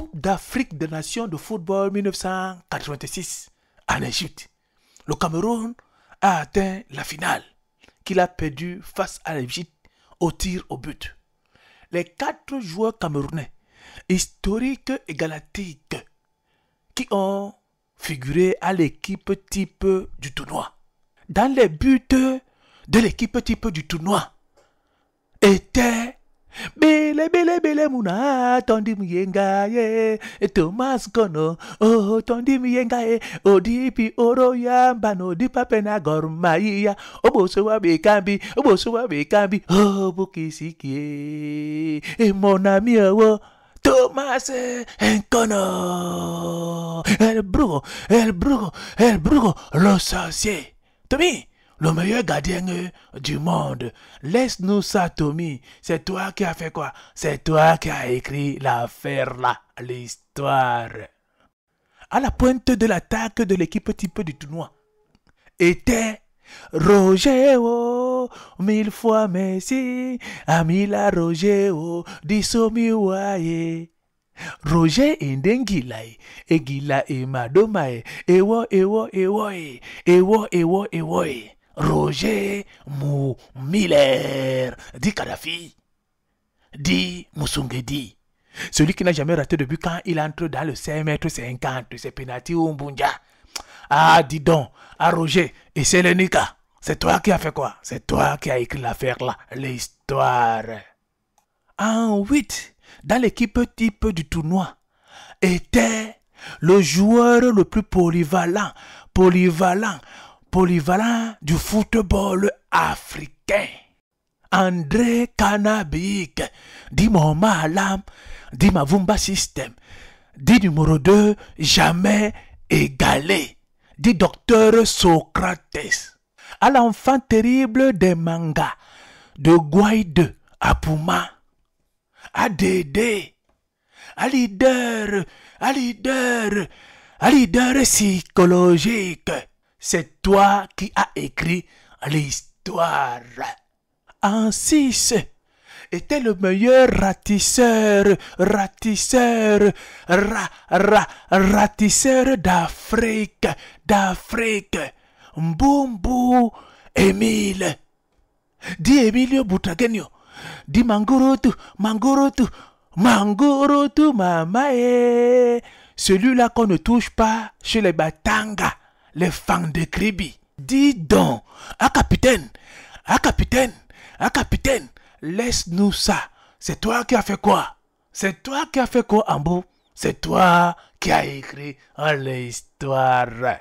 Coupe d'Afrique des Nations de football 1986 en Égypte. Le Cameroun a atteint la finale qu'il a perdu face à l'Égypte au tir au but. Les quatre joueurs camerounais, historiques et galactiques, qui ont figuré à l'équipe type du tournoi. Dans les buts de l'équipe type du tournoi étaient Bele bile, bele muna tondi miyenga ye Thomas kono oh tondi miyenga ye odipi oro yamba no bo pena gormaiya Obo bekambi Obo bekambi oh bukisikie e mona Thomas en cono el brujo, el brujo, el brujo, los tú Tomi le meilleur gardien du monde. Laisse-nous ça, Tommy. C'est toi qui as fait quoi C'est toi qui as écrit l'affaire là, l'histoire. À la pointe de l'attaque de l'équipe type du tournoi était Oh, mille fois merci, Amila Roger. mi Waye. Roger Ndengilai, Egila Emadomae, Ewo Ewo Ewoe, Ewo Ewo Ewoe. Roger Mou Miller, dit Kadhafi, dit Moussoungedi Celui qui n'a jamais raté de but quand il entre dans le 5 mètres 50, c'est Penati ou Mbunja. Ah, dis donc, à ah, Roger, et c'est C'est toi qui as fait quoi C'est toi qui as écrit l'affaire là, l'histoire. En 8, dans l'équipe type du tournoi, était le joueur le plus polyvalent, polyvalent, polyvalent du football africain. André Kanabik, dit Mohamed Alam, dit Mavumba System, dit numéro 2, jamais égalé, dit docteur Socrates. À l'enfant terrible des mangas, de Guaïde à Puma, à Dédé, à leader, à leader, à leader psychologique, c'est toi qui as écrit l'histoire. En 6 était le meilleur ratisseur, ratisseur, ra, ra, ratisseur d'Afrique, d'Afrique. Mbumbu Emile. Dis Emilio Boutagenio. Dis Mangorotu, Mangorotu, Mangorotu, Mamae. Celui-là qu'on ne touche pas chez les Batanga les fans de Kribi. Dis donc, ah capitaine, ah capitaine, ah capitaine, laisse-nous ça. C'est toi qui as fait quoi C'est toi qui as fait quoi, Ambo C'est toi qui as écrit l'histoire.